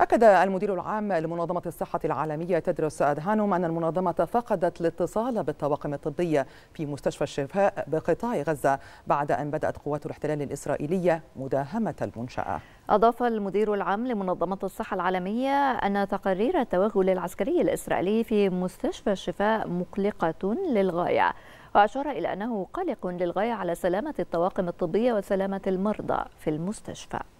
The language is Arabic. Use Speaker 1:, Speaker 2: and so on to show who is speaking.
Speaker 1: أكد المدير العام لمنظمة الصحة العالمية تدرس أدهانوم أن المنظمة فقدت الاتصال بالطواقم الطبية في مستشفى الشفاء بقطاع غزة بعد أن بدأت قوات الاحتلال الإسرائيلية مداهمة المنشأة
Speaker 2: أضاف المدير العام لمنظمة الصحة العالمية أن تقارير التوغل العسكري الإسرائيلي في مستشفى الشفاء مقلقة للغاية وأشار إلى أنه قلق للغاية على سلامة الطواقم الطبية وسلامة المرضى في المستشفى